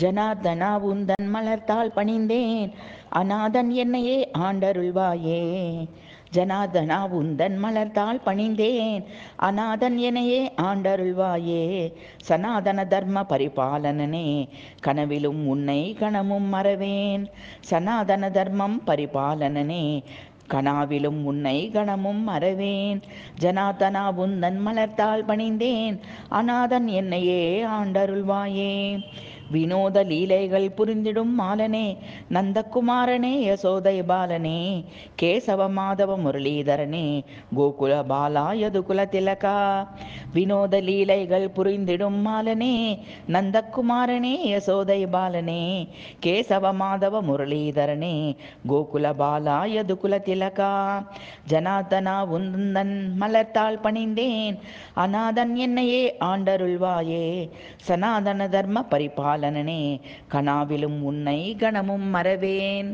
ஜனார்தனா உந்தன் மலர்த்தால் பணிந்தேன் அநாதன் என்னையே ஆண்டருள்வாயே ஜனார்தனா உந்தன் மலர்த்தால் பணிந்தேன் அநாதன் எனையே ஆண்டருள்வாயே சனாதன தர்ம பரிபாலனனே கனவிலும் உன்னை கணமும் மறவேன் சனாதன தர்மம் பரிபாலனனே கனாவிலும் உன்னை கணமும் மறவேன் ஜனாதனா உந்தன் மலர்த்தால் பணிந்தேன் அநாதன் என்னையே ஆண்டருள்வாயே வினோத லீலைகள் புரிந்திடும் மாலனே நந்தகுமாரனே யசோதை பாலனே கேசவ மாதவ முரளிதரனே கோகுல பாலா யது குல திலகா வினோத லீலைகள் புரிந்திடும் மாலனே நந்தகுமாரனே யசோதை பாலனே கேசவ மாதவ முரளிதரனே கோகுல பாலா யதுகுல திலகா ஜனாதனா உந்தன் மலர்த்தாள் பணிந்தேன் அநாதன் என்னையே ஆண்டருள்வாயே சனாதன தர்ம பரிபாலனனே கனாவிலும் உன்னை கணமும் மறவேன்